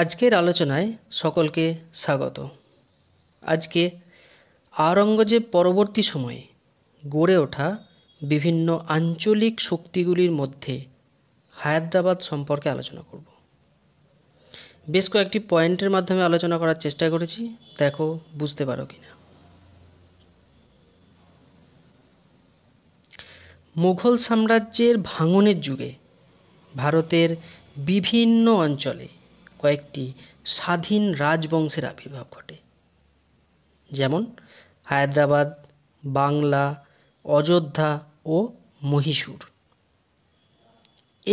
আজকের আলোচনায় সকলকে স্বাগত আজকে আওরঙ্গজেব পরবর্তী সময়ে গড়ে ওঠা বিভিন্ন আঞ্চলিক শক্তিগুলির মধ্যে হায়দ্রাবাদ সম্পর্কে আলোচনা করব বেশ কয়েকটি পয়েন্টের মাধ্যমে আলোচনা করার চেষ্টা করেছি দেখো বুঝতে পারো কি না মুঘল সাম্রাজ্যের ভাঙনের যুগে ভারতের বিভিন্ন অঞ্চলে কয়েকটি স্বাধীন রাজবংশের আবির্ভাব ঘটে যেমন হায়দ্রাবাদ বাংলা অযোধ্যা ও মহীশূর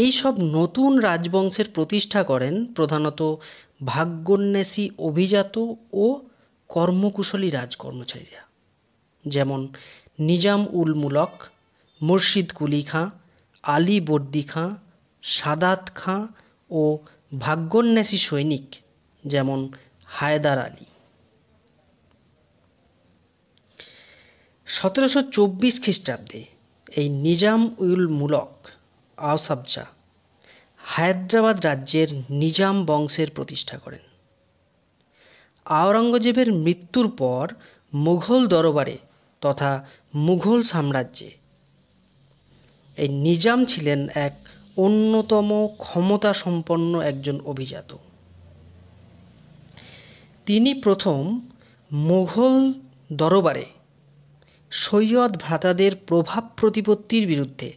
এই সব নতুন রাজবংশের প্রতিষ্ঠা করেন প্রধানত ভাগ্যন্যাসী অভিজাত ও কর্মকুশলী রাজকর্মচারীরা যেমন নিজাম উল মুলক মুর্শিদ কুলি খাঁ আলী বর্দি খাঁ সাদাত খাঁ ও ভাগ্যন্যাসী সৈনিক যেমন হায়দার আলী সতেরোশো চব্বিশ খ্রিস্টাব্দে এই নিজাম উল মুলক আওসাবজা হায়দ্রাবাদ রাজ্যের নিজাম বংশের প্রতিষ্ঠা করেন আওরঙ্গজেবের মৃত্যুর পর মুঘল দরবারে তথা মুঘল সাম্রাজ্যে এই নিজাম ছিলেন এক অন্যতম ক্ষমতা সম্পন্ন একজন অভিজাত তিনি প্রথম মুঘল দরবারে সৈয়দ ভ্রাতাদের প্রভাব প্রতিপত্তির বিরুদ্ধে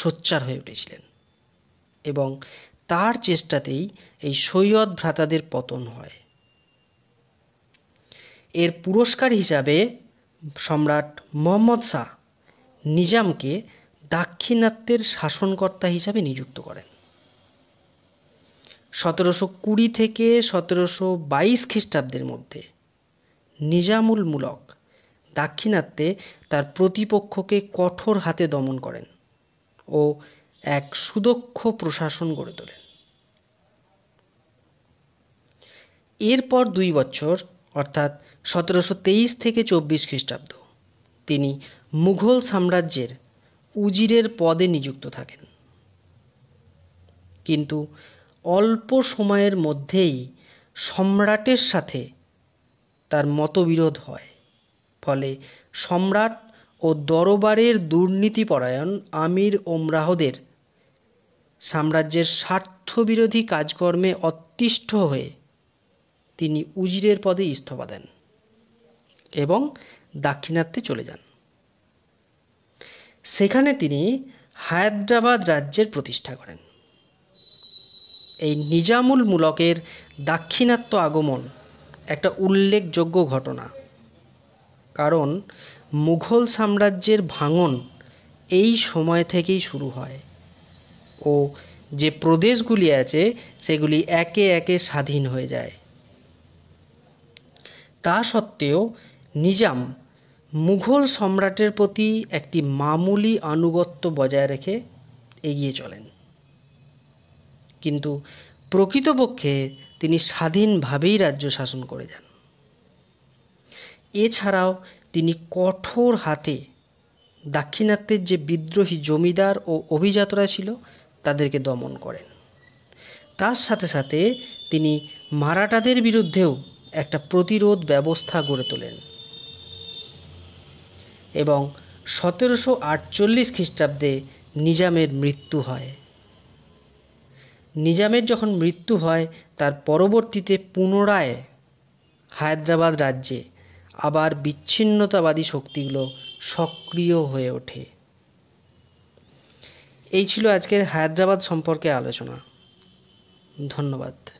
সোচ্চার হয়ে উঠেছিলেন এবং তার চেষ্টাতেই এই সৈয়দ ভ্রাতাদের পতন হয় এর পুরস্কার হিসাবে সম্রাট মোহাম্মদ শাহ নিজামকে দাক্ষিণাত্যের শাসনকর্তা হিসাবে নিযুক্ত করেন সতেরোশো কুড়ি থেকে সতেরোশো বাইশ খ্রিস্টাব্দের মধ্যে নিজামুল মূলক দাক্ষিণাত্যে তার প্রতিপক্ষকে কঠোর হাতে দমন করেন ও এক সুদক্ষ প্রশাসন গড়ে তোলেন এরপর দুই বছর অর্থাৎ সতেরোশো তেইশ থেকে চব্বিশ খ্রিস্টাব্দ তিনি মুঘল সাম্রাজ্যের উজিরের পদে নিযুক্ত থাকেন কিন্তু অল্প সময়ের মধ্যেই সম্রাটের সাথে তার মতবিরোধ হয় ফলে সম্রাট ও দরবারের দুর্নীতিপরায়ণ আমির ওমরাহদের সাম্রাজ্যের স্বার্থবিরোধী কাজকর্মে অতিষ্ঠ হয়ে তিনি উজিরের পদে ইস্তফা দেন এবং দাক্ষিণাত্যে চলে যান সেখানে তিনি হায়দ্রাবাদ রাজ্যের প্রতিষ্ঠা করেন এই নিজামুল মূলকের দাক্ষিণাত্য আগমন একটা উল্লেখযোগ্য ঘটনা কারণ মুঘল সাম্রাজ্যের ভাঙন এই সময় থেকেই শুরু হয় ও যে প্রদেশগুলি আছে সেগুলি একে একে স্বাধীন হয়ে যায় তা সত্ত্বেও নিজাম মুঘল সম্রাটের প্রতি একটি মামুলি আনুগত্য বজায় রেখে এগিয়ে চলেন কিন্তু প্রকৃতপক্ষে তিনি স্বাধীনভাবেই রাজ্য শাসন করে যান এছাড়াও তিনি কঠোর হাতে দাক্ষিণাত্যের যে বিদ্রোহী জমিদার ও অভিজাতরা ছিল তাদেরকে দমন করেন তার সাথে সাথে তিনি মারাঠাদের বিরুদ্ধেও একটা প্রতিরোধ ব্যবস্থা গড়ে তোলেন এবং সতেরোশো আটচল্লিশ খ্রিস্টাব্দে নিজামের মৃত্যু হয় নিজামের যখন মৃত্যু হয় তার পরবর্তীতে পুনরায় হায়দ্রাবাদ রাজ্যে আবার বিচ্ছিন্নতাবাদী শক্তিগুলো সক্রিয় হয়ে ওঠে এই ছিল আজকের হায়দ্রাবাদ সম্পর্কে আলোচনা ধন্যবাদ